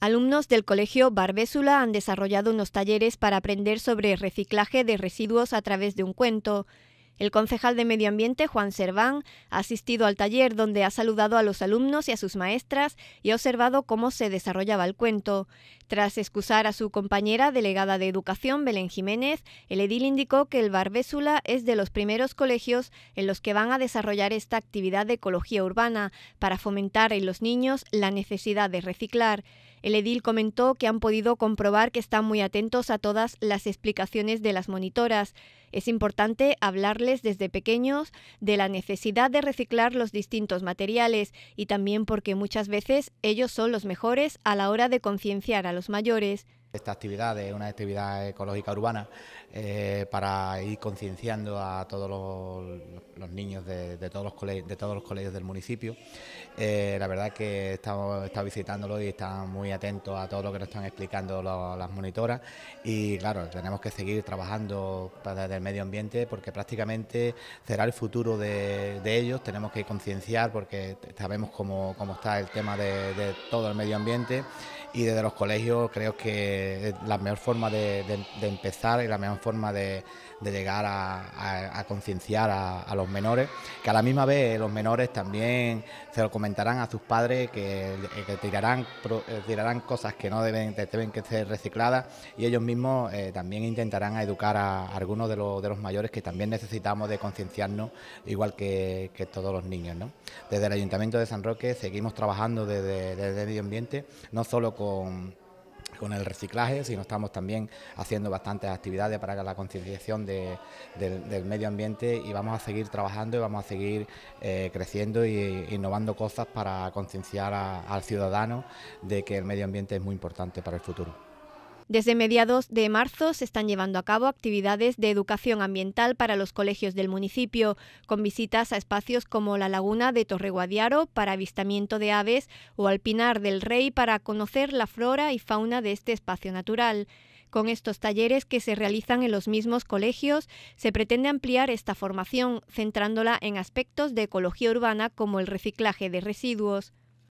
Alumnos del Colegio Barbésula han desarrollado unos talleres para aprender sobre reciclaje de residuos a través de un cuento. El concejal de Medio Ambiente, Juan Serván, ha asistido al taller donde ha saludado a los alumnos y a sus maestras y ha observado cómo se desarrollaba el cuento. Tras excusar a su compañera delegada de Educación, Belén Jiménez, el edil indicó que el Barbésula es de los primeros colegios en los que van a desarrollar esta actividad de ecología urbana para fomentar en los niños la necesidad de reciclar. El edil comentó que han podido comprobar que están muy atentos a todas las explicaciones de las monitoras. Es importante hablarles desde pequeños de la necesidad de reciclar los distintos materiales y también porque muchas veces ellos son los mejores a la hora de concienciar a los mayores. Esta actividad es una actividad ecológica urbana eh, para ir concienciando a todos los, niños de, todos los colegios, del municipio. Eh, la verdad que he estado, visitándolo y están muy atentos a todo lo que nos están explicando las monitoras. Y claro, tenemos que seguir trabajando desde el medio ambiente porque prácticamente será el futuro de, ellos. Tenemos que concienciar porque sabemos cómo, está el tema de todo el medio ambiente y desde los colegios creo que es la mejor forma de, empezar y la mejor forma de, llegar a, concienciar a, los menores, que a la misma vez los menores también se lo comentarán a sus padres, que, eh, eh, tirarán, cosas que no deben, deben que ser recicladas y ellos mismos eh, también intentarán educar a, algunos de los, de los mayores que también necesitamos de concienciarnos, igual que, todos los niños. ¿no? Desde el Ayuntamiento de San Roque seguimos trabajando desde, el medio ambiente, no solo con, el reciclaje, sino estamos también haciendo bastantes actividades para la concienciación del, medio ambiente y vamos a seguir trabajando y vamos a seguir eh, creciendo e innovando cosas para concienciar al ciudadano de que el medio ambiente es muy importante para el futuro. Desde mediados de marzo se están llevando a cabo actividades de educación ambiental para los colegios del municipio, con visitas a espacios como la laguna de Torreguadiaro para avistamiento de aves o al Pinar del Rey para conocer la flora y fauna de este espacio natural. Con estos talleres que se realizan en los mismos colegios, se pretende ampliar esta formación, centrándola en aspectos de ecología urbana como el reciclaje de residuos.